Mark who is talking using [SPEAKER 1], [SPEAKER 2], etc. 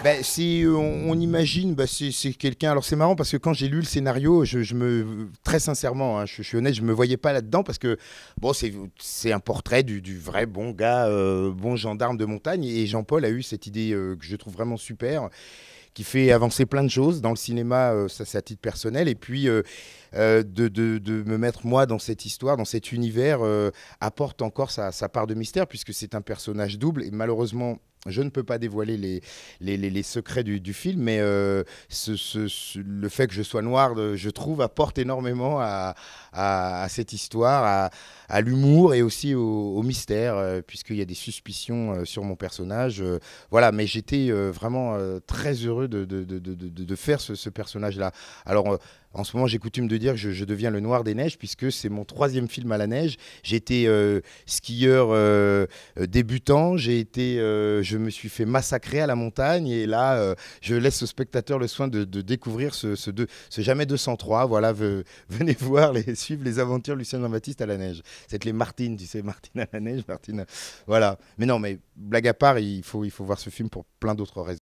[SPEAKER 1] si ben, c'est, on, imagine, ben, c'est, quelqu'un. Alors c'est marrant parce que quand j'ai lu le scénario, je, me, très sincèrement, hein, je, suis honnête, je me voyais pas là-dedans parce que bon, c'est, c'est un portrait du, vrai bon gars, euh, bon gendarme de montagne. Et Jean-Paul a eu cette idée euh, que je trouve vraiment super qui fait avancer plein de choses dans le cinéma, euh, ça c'est à titre personnel, et puis euh, euh, de, de, me mettre moi dans cette histoire, dans cet univers, apporte encore sa, sa part de mystère, puisque c'est un personnage double, et malheureusement je ne peux pas dévoiler les, les, les, secrets du, du, film, mais ce, le fait que je sois noir, je trouve, apporte énormément à, à, cette histoire, à, à l'humour et aussi au, mystère, puisqu'il y a des suspicions sur mon personnage. voilà, mais j'étais vraiment très heureux de, de, faire ce, personnage-là. Alors, euh, en ce moment, j'ai coutume de dire que je, deviens le Noir des Neiges, puisque c'est mon troisième film à la neige. J'étais euh, skieur euh, débutant, j'ai été, je me suis fait massacrer à la montagne, et là, je laisse au spectateur le soin de, découvrir ce, ce, de, ce, Jamais 203. Voilà, venez voir, les, suivre les aventures Lucien Jean-Baptiste à la neige. C'est les Martines tu sais, Martine à la neige, Martine. Voilà. Mais non, mais blague à part, il faut, il faut voir ce film pour plein d'autres raisons.